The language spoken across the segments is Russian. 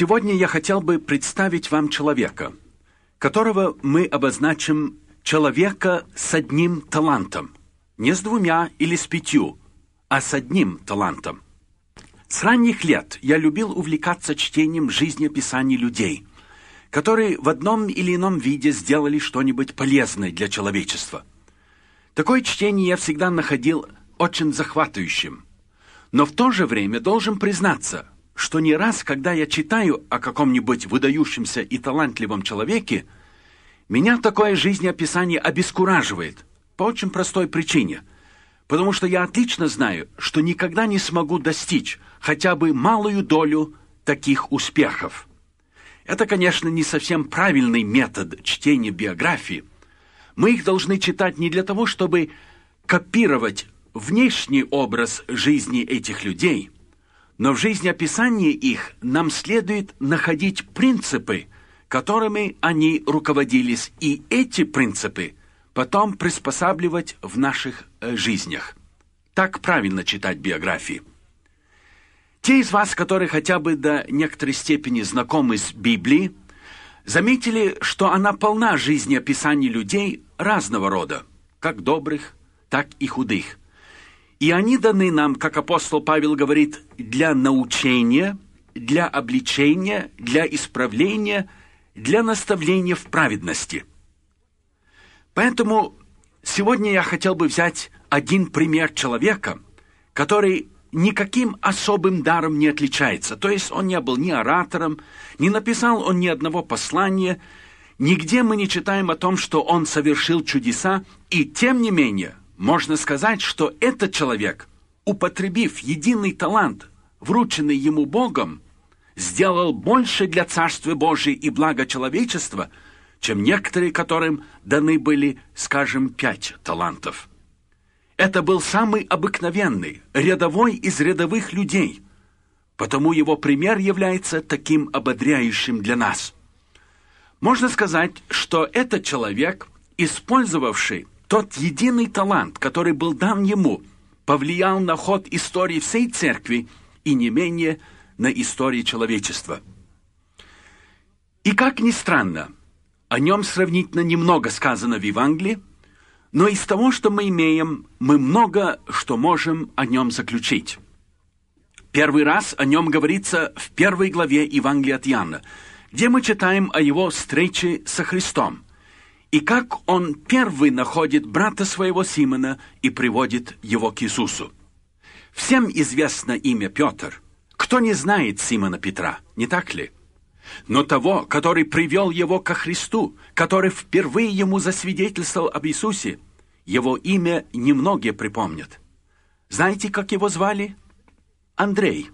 Сегодня я хотел бы представить вам человека, которого мы обозначим человека с одним талантом, не с двумя или с пятью, а с одним талантом. С ранних лет я любил увлекаться чтением жизнеописаний людей, которые в одном или ином виде сделали что-нибудь полезное для человечества. Такое чтение я всегда находил очень захватывающим. Но в то же время должен признаться – что не раз, когда я читаю о каком-нибудь выдающемся и талантливом человеке, меня такое жизнеописание обескураживает по очень простой причине. Потому что я отлично знаю, что никогда не смогу достичь хотя бы малую долю таких успехов. Это, конечно, не совсем правильный метод чтения биографии. Мы их должны читать не для того, чтобы копировать внешний образ жизни этих людей – но в жизнеописании их нам следует находить принципы, которыми они руководились, и эти принципы потом приспосабливать в наших э, жизнях. Так правильно читать биографии. Те из вас, которые хотя бы до некоторой степени знакомы с Библией, заметили, что она полна жизнеописаний людей разного рода, как добрых, так и худых. И они даны нам, как апостол Павел говорит, для научения, для обличения, для исправления, для наставления в праведности. Поэтому сегодня я хотел бы взять один пример человека, который никаким особым даром не отличается. То есть он не был ни оратором, не написал он ни одного послания, нигде мы не читаем о том, что он совершил чудеса, и тем не менее можно сказать, что этот человек, употребив единый талант, врученный ему Богом, сделал больше для Царства Божия и блага человечества, чем некоторые, которым даны были, скажем, пять талантов. Это был самый обыкновенный, рядовой из рядовых людей, потому его пример является таким ободряющим для нас. Можно сказать, что этот человек, использовавший тот единый талант, который был дан ему, повлиял на ход истории всей церкви и не менее на истории человечества. И как ни странно, о нем сравнительно немного сказано в Евангелии, но из того, что мы имеем, мы много что можем о нем заключить. Первый раз о нем говорится в первой главе Евангелия от Иоанна, где мы читаем о его встрече со Христом – и как он первый находит брата своего Симона и приводит его к Иисусу. Всем известно имя Петр. Кто не знает Симона Петра, не так ли? Но того, который привел его ко Христу, который впервые ему засвидетельствовал об Иисусе, его имя немногие припомнят. Знаете, как его звали? Андрей.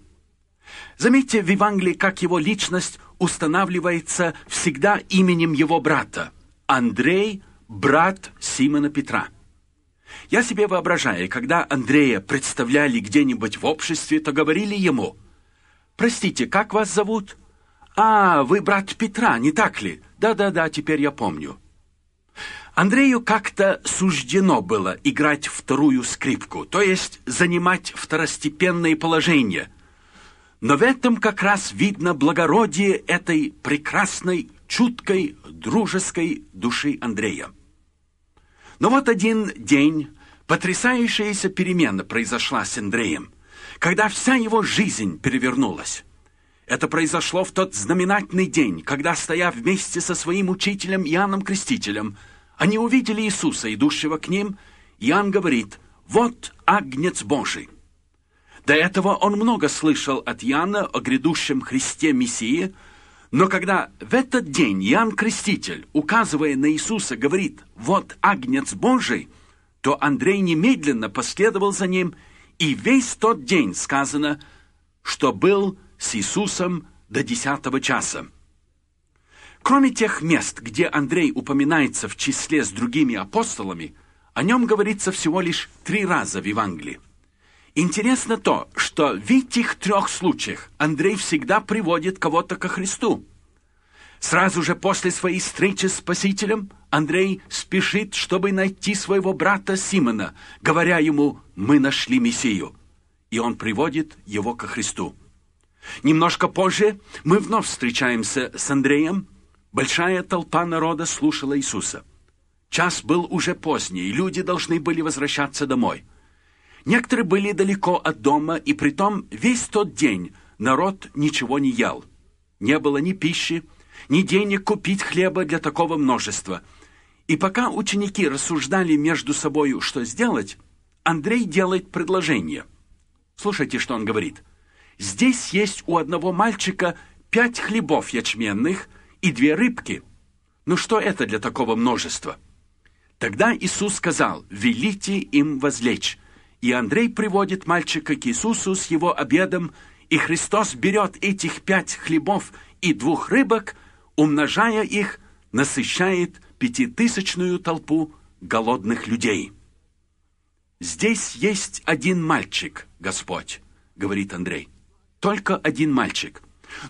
Заметьте в Евангелии, как его личность устанавливается всегда именем его брата – Андрей – брат Симона Петра. Я себе воображаю, когда Андрея представляли где-нибудь в обществе, то говорили ему, «Простите, как вас зовут?» «А, вы брат Петра, не так ли?» «Да-да-да, теперь я помню». Андрею как-то суждено было играть вторую скрипку, то есть занимать второстепенное положение. Но в этом как раз видно благородие этой прекрасной, чуткой, дружеской души Андрея. Но вот один день потрясающаяся перемена произошла с Андреем, когда вся его жизнь перевернулась. Это произошло в тот знаменательный день, когда, стоя вместе со своим учителем Иоанном Крестителем, они увидели Иисуса, идущего к ним. Иоанн говорит, «Вот Агнец Божий». До этого он много слышал от Иоанна о грядущем Христе Мессии – но когда в этот день Иоанн Креститель, указывая на Иисуса, говорит «Вот Агнец Божий», то Андрей немедленно последовал за ним, и весь тот день сказано, что был с Иисусом до десятого часа. Кроме тех мест, где Андрей упоминается в числе с другими апостолами, о нем говорится всего лишь три раза в Евангелии. Интересно то, что в этих трех случаях Андрей всегда приводит кого-то ко Христу. Сразу же после своей встречи с Спасителем Андрей спешит, чтобы найти своего брата Симона, говоря ему «Мы нашли Мессию». И он приводит его ко Христу. Немножко позже мы вновь встречаемся с Андреем. Большая толпа народа слушала Иисуса. Час был уже поздний, и люди должны были возвращаться домой – Некоторые были далеко от дома, и притом весь тот день народ ничего не ел. Не было ни пищи, ни денег купить хлеба для такого множества. И пока ученики рассуждали между собою, что сделать, Андрей делает предложение. Слушайте, что он говорит. «Здесь есть у одного мальчика пять хлебов ячменных и две рыбки. Ну что это для такого множества?» Тогда Иисус сказал, «Велите им возлечь». И Андрей приводит мальчика к Иисусу с его обедом, и Христос берет этих пять хлебов и двух рыбок, умножая их, насыщает пятитысячную толпу голодных людей. «Здесь есть один мальчик, Господь», — говорит Андрей. «Только один мальчик».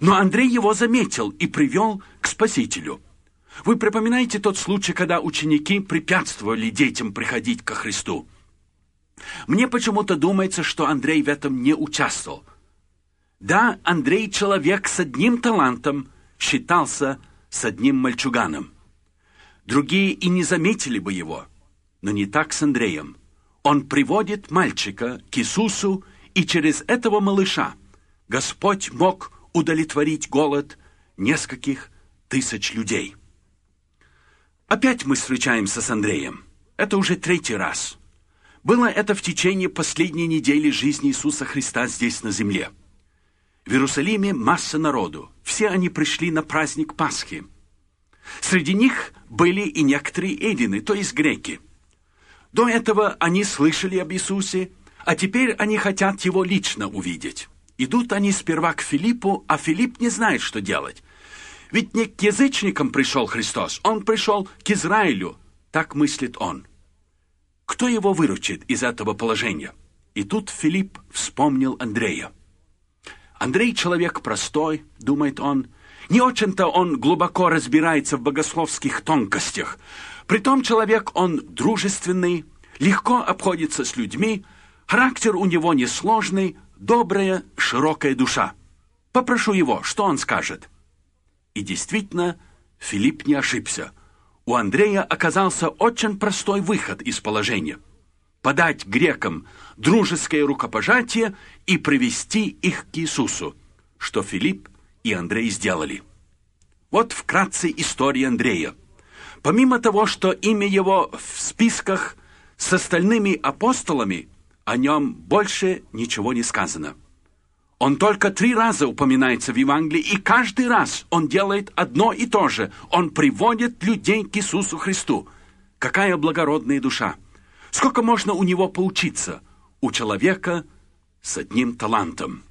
Но Андрей его заметил и привел к Спасителю. Вы припоминаете тот случай, когда ученики препятствовали детям приходить ко Христу? Мне почему-то думается, что Андрей в этом не участвовал. Да, Андрей человек с одним талантом, считался с одним мальчуганом. Другие и не заметили бы его. Но не так с Андреем. Он приводит мальчика к Иисусу, и через этого малыша Господь мог удовлетворить голод нескольких тысяч людей. Опять мы встречаемся с Андреем. Это уже третий раз – было это в течение последней недели жизни Иисуса Христа здесь на земле. В Иерусалиме масса народу. Все они пришли на праздник Пасхи. Среди них были и некоторые эллины, то есть греки. До этого они слышали об Иисусе, а теперь они хотят его лично увидеть. Идут они сперва к Филиппу, а Филипп не знает, что делать. Ведь не к язычникам пришел Христос, он пришел к Израилю, так мыслит он. Кто его выручит из этого положения? И тут Филипп вспомнил Андрея. Андрей человек простой, думает он. Не очень-то он глубоко разбирается в богословских тонкостях. Притом человек он дружественный, легко обходится с людьми, характер у него несложный, добрая, широкая душа. Попрошу его, что он скажет. И действительно, Филипп не ошибся. У Андрея оказался очень простой выход из положения. Подать грекам дружеское рукопожатие и привести их к Иисусу, что Филипп и Андрей сделали. Вот вкратце история Андрея. Помимо того, что имя его в списках с остальными апостолами, о нем больше ничего не сказано. Он только три раза упоминается в Евангелии, и каждый раз он делает одно и то же. Он приводит людей к Иисусу Христу. Какая благородная душа! Сколько можно у него поучиться? У человека с одним талантом.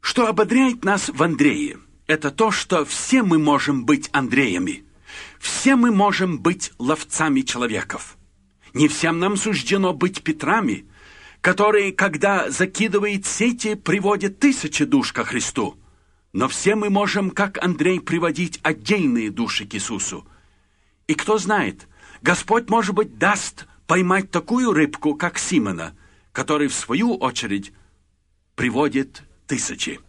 Что ободряет нас в Андрее? Это то, что все мы можем быть Андреями. Все мы можем быть ловцами человеков. Не всем нам суждено быть Петрами – который, когда закидывает сети, приводит тысячи душ ко Христу. Но все мы можем, как Андрей, приводить отдельные души к Иисусу. И кто знает, Господь, может быть, даст поймать такую рыбку, как Симона, который, в свою очередь, приводит тысячи.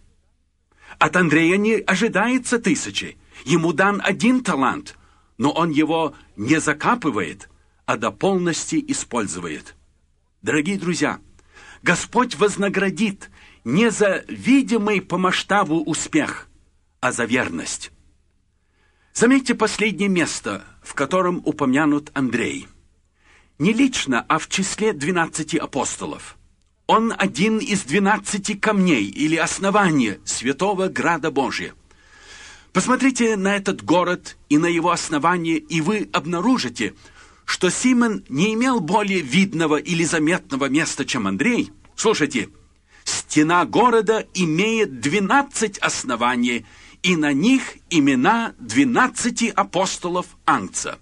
От Андрея не ожидается тысячи. Ему дан один талант, но он его не закапывает, а до полности использует. Дорогие друзья, Господь вознаградит не за видимый по масштабу успех, а за верность. Заметьте последнее место, в котором упомянут Андрей. Не лично, а в числе 12 апостолов. Он один из 12 камней или основания Святого Града Божия. Посмотрите на этот город и на его основание, и вы обнаружите – что Симон не имел более видного или заметного места, чем Андрей. Слушайте, стена города имеет двенадцать оснований, и на них имена двенадцати апостолов Ангца.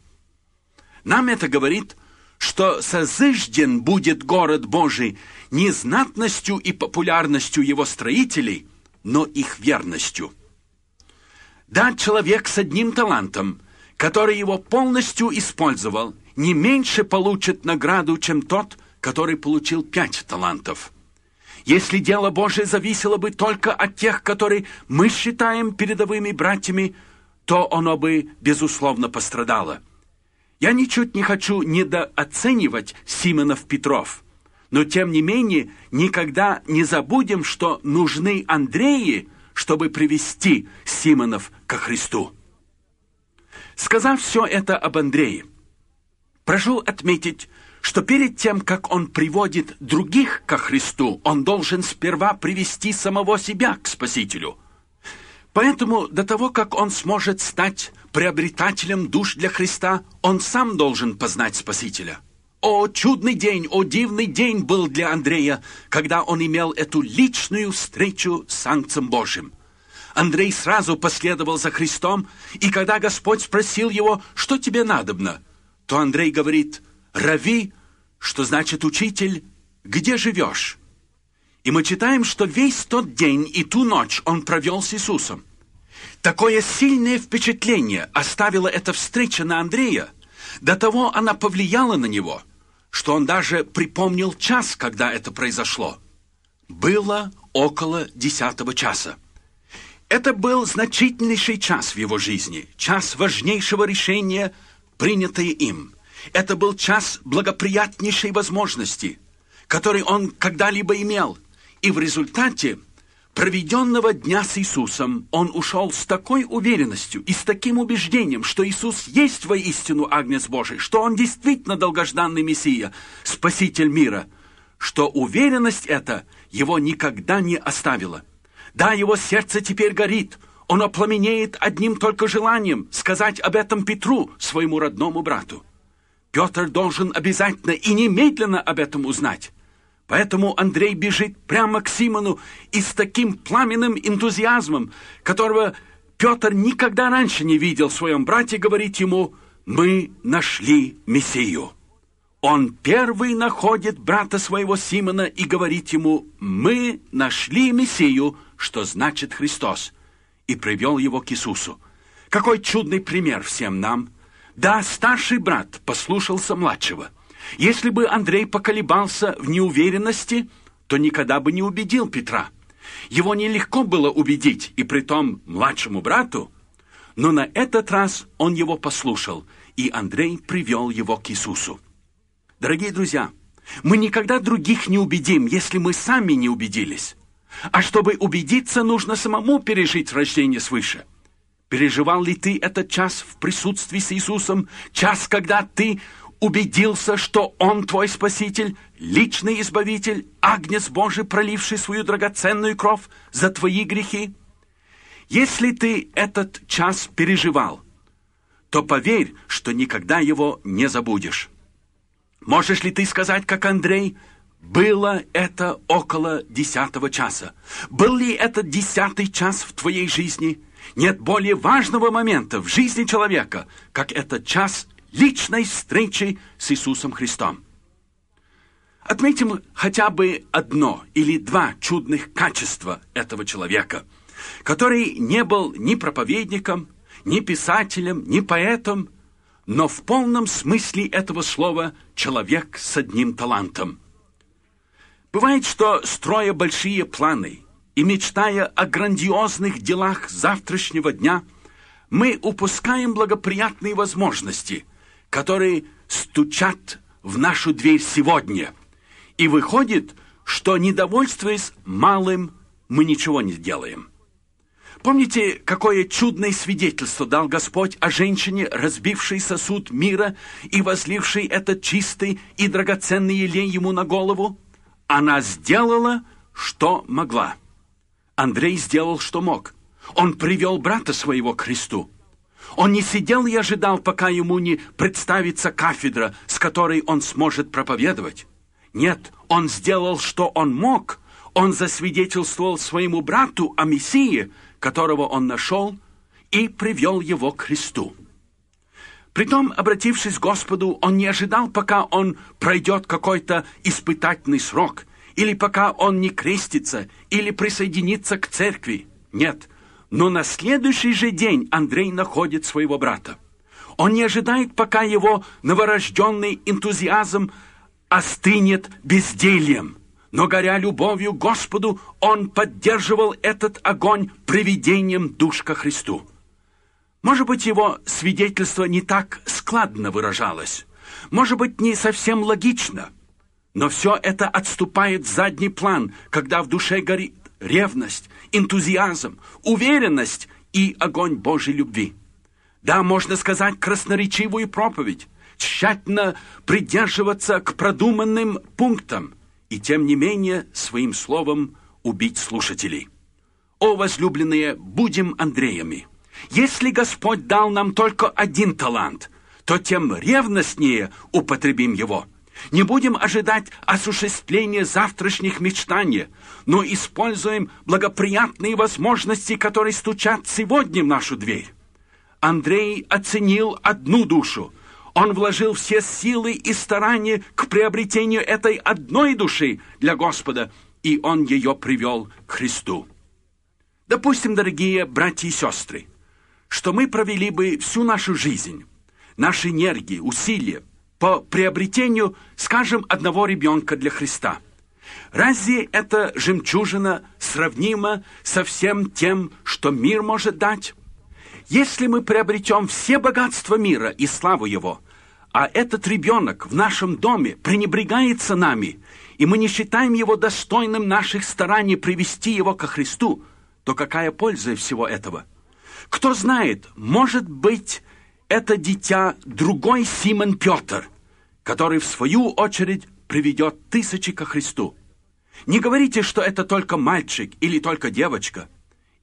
Нам это говорит, что созыжден будет город Божий не знатностью и популярностью его строителей, но их верностью. Да, человек с одним талантом, который его полностью использовал, не меньше получит награду, чем тот, который получил пять талантов. Если дело Божие зависело бы только от тех, которые мы считаем передовыми братьями, то оно бы, безусловно, пострадало. Я ничуть не хочу недооценивать Симонов Петров, но, тем не менее, никогда не забудем, что нужны Андреи, чтобы привести Симонов ко Христу. Сказав все это об Андрее, Прошу отметить, что перед тем, как он приводит других ко Христу, он должен сперва привести самого себя к Спасителю. Поэтому до того, как он сможет стать приобретателем душ для Христа, он сам должен познать Спасителя. О, чудный день, о, дивный день был для Андрея, когда он имел эту личную встречу с Санкцем Божьим. Андрей сразу последовал за Христом, и когда Господь спросил его, что тебе надобно, то Андрей говорит «Рави», что значит «учитель», «где живешь?» И мы читаем, что весь тот день и ту ночь он провел с Иисусом. Такое сильное впечатление оставила эта встреча на Андрея, до того она повлияла на него, что он даже припомнил час, когда это произошло. Было около десятого часа. Это был значительнейший час в его жизни, час важнейшего решения – принятые им. Это был час благоприятнейшей возможности, который он когда-либо имел. И в результате проведенного дня с Иисусом он ушел с такой уверенностью и с таким убеждением, что Иисус есть воистину Агнец Божий, что он действительно долгожданный Мессия, Спаситель мира, что уверенность эта его никогда не оставила. Да, его сердце теперь горит – он опламенеет одним только желанием сказать об этом Петру, своему родному брату. Петр должен обязательно и немедленно об этом узнать. Поэтому Андрей бежит прямо к Симону и с таким пламенным энтузиазмом, которого Петр никогда раньше не видел в своем брате, говорит ему «Мы нашли Мессию». Он первый находит брата своего Симона и говорит ему «Мы нашли Мессию», что значит «Христос» и привел его к Иисусу. Какой чудный пример всем нам! Да, старший брат послушался младшего. Если бы Андрей поколебался в неуверенности, то никогда бы не убедил Петра. Его нелегко было убедить, и притом младшему брату, но на этот раз он его послушал, и Андрей привел его к Иисусу. Дорогие друзья, мы никогда других не убедим, если мы сами не убедились. А чтобы убедиться, нужно самому пережить рождение свыше. Переживал ли ты этот час в присутствии с Иисусом, час, когда ты убедился, что Он твой Спаситель, личный Избавитель, Агнец Божий, проливший свою драгоценную кровь за твои грехи? Если ты этот час переживал, то поверь, что никогда его не забудешь. Можешь ли ты сказать, как Андрей – было это около десятого часа. Был ли это десятый час в твоей жизни? Нет более важного момента в жизни человека, как этот час личной встречи с Иисусом Христом. Отметим хотя бы одно или два чудных качества этого человека, который не был ни проповедником, ни писателем, ни поэтом, но в полном смысле этого слова человек с одним талантом – Бывает, что, строя большие планы и мечтая о грандиозных делах завтрашнего дня, мы упускаем благоприятные возможности, которые стучат в нашу дверь сегодня. И выходит, что, недовольствуясь малым, мы ничего не делаем. Помните, какое чудное свидетельство дал Господь о женщине, разбившей сосуд мира и возлившей этот чистый и драгоценный елей ему на голову? Она сделала, что могла. Андрей сделал, что мог. Он привел брата своего к Христу. Он не сидел и ожидал, пока ему не представится кафедра, с которой он сможет проповедовать. Нет, он сделал, что он мог. Он засвидетельствовал своему брату о Мессии, которого он нашел, и привел его к Христу. Притом, обратившись к Господу, он не ожидал, пока он пройдет какой-то испытательный срок, или пока он не крестится, или присоединится к церкви. Нет. Но на следующий же день Андрей находит своего брата. Он не ожидает, пока его новорожденный энтузиазм остынет бездельем. Но, горя любовью к Господу, он поддерживал этот огонь приведением душ ко Христу. Может быть, его свидетельство не так складно выражалось, может быть, не совсем логично, но все это отступает в задний план, когда в душе горит ревность, энтузиазм, уверенность и огонь Божьей любви. Да, можно сказать красноречивую проповедь, тщательно придерживаться к продуманным пунктам и тем не менее своим словом убить слушателей. О возлюбленные, будем Андреями. Если Господь дал нам только один талант, то тем ревностнее употребим его. Не будем ожидать осуществления завтрашних мечтаний, но используем благоприятные возможности, которые стучат сегодня в нашу дверь. Андрей оценил одну душу. Он вложил все силы и старания к приобретению этой одной души для Господа, и он ее привел к Христу. Допустим, дорогие братья и сестры, что мы провели бы всю нашу жизнь, наши энергии, усилия по приобретению, скажем, одного ребенка для Христа. Разве эта жемчужина сравнима со всем тем, что мир может дать? Если мы приобретем все богатства мира и славу его, а этот ребенок в нашем доме пренебрегается нами, и мы не считаем его достойным наших стараний привести его ко Христу, то какая польза всего этого? Кто знает, может быть, это дитя другой Симон Петр, который, в свою очередь, приведет тысячи ко Христу. Не говорите, что это только мальчик или только девочка.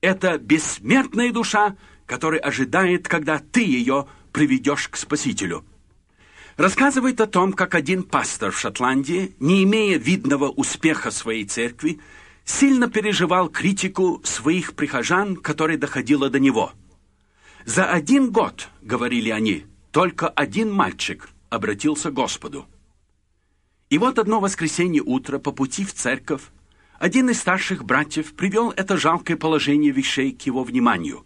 Это бессмертная душа, которая ожидает, когда ты ее приведешь к Спасителю. Рассказывает о том, как один пастор в Шотландии, не имея видного успеха своей церкви, сильно переживал критику своих прихожан, которая доходила до него. «За один год, — говорили они, — только один мальчик обратился к Господу». И вот одно воскресенье утро по пути в церковь один из старших братьев привел это жалкое положение вещей к его вниманию.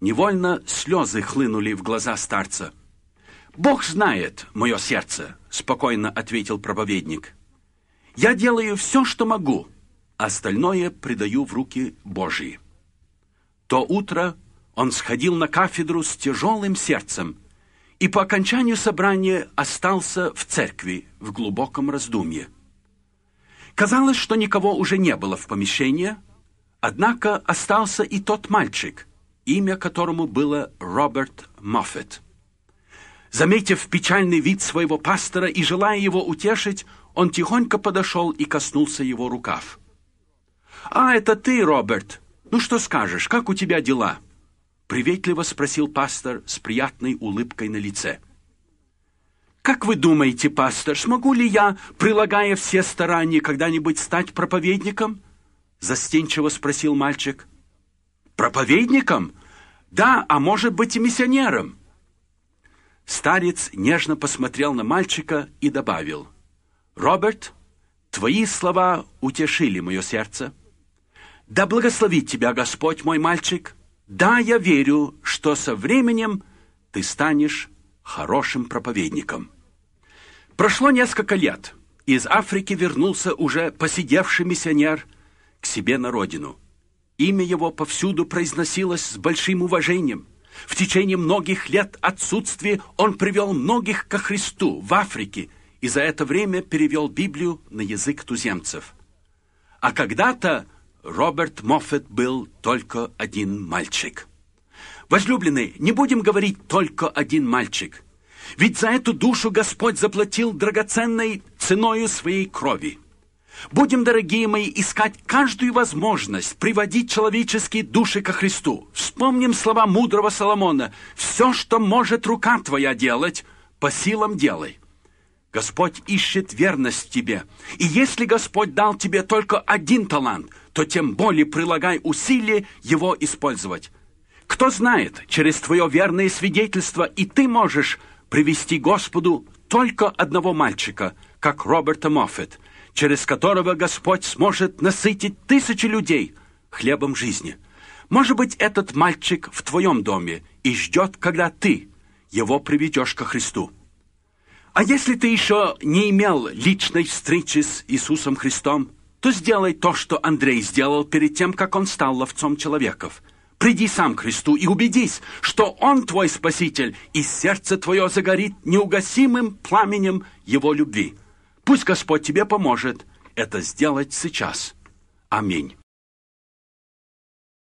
Невольно слезы хлынули в глаза старца. «Бог знает мое сердце», — спокойно ответил проповедник. «Я делаю все, что могу, остальное предаю в руки Божьи. То утро он сходил на кафедру с тяжелым сердцем и по окончанию собрания остался в церкви в глубоком раздумье. Казалось, что никого уже не было в помещении, однако остался и тот мальчик, имя которому было Роберт Моффетт. Заметив печальный вид своего пастора и желая его утешить, он тихонько подошел и коснулся его рукав. «А, это ты, Роберт! Ну что скажешь, как у тебя дела?» Приветливо спросил пастор с приятной улыбкой на лице. «Как вы думаете, пастор, смогу ли я, прилагая все старания, когда-нибудь стать проповедником?» Застенчиво спросил мальчик. «Проповедником? Да, а может быть и миссионером?» Старец нежно посмотрел на мальчика и добавил. «Роберт, твои слова утешили мое сердце. Да благословит тебя Господь, мой мальчик. Да, я верю, что со временем ты станешь хорошим проповедником. Прошло несколько лет. Из Африки вернулся уже посидевший миссионер к себе на родину. Имя его повсюду произносилось с большим уважением. В течение многих лет отсутствия он привел многих ко Христу в Африке и за это время перевел Библию на язык туземцев. А когда-то Роберт Моффет был только один мальчик. Возлюбленные, не будем говорить «только один мальчик», ведь за эту душу Господь заплатил драгоценной ценою своей крови. Будем, дорогие мои, искать каждую возможность приводить человеческие души ко Христу. Вспомним слова мудрого Соломона. «Все, что может рука твоя делать, по силам делай». Господь ищет верность тебе. И если Господь дал тебе только один талант – то тем более прилагай усилия его использовать. Кто знает, через твое верное свидетельство и ты можешь привести Господу только одного мальчика, как Роберта Моффет, через которого Господь сможет насытить тысячи людей хлебом жизни. Может быть, этот мальчик в твоем доме и ждет, когда ты его приведешь ко Христу. А если ты еще не имел личной встречи с Иисусом Христом, то сделай то, что Андрей сделал перед тем, как он стал ловцом человеков. Приди сам к Христу и убедись, что Он твой Спаситель, и сердце твое загорит неугасимым пламенем Его любви. Пусть Господь тебе поможет это сделать сейчас. Аминь.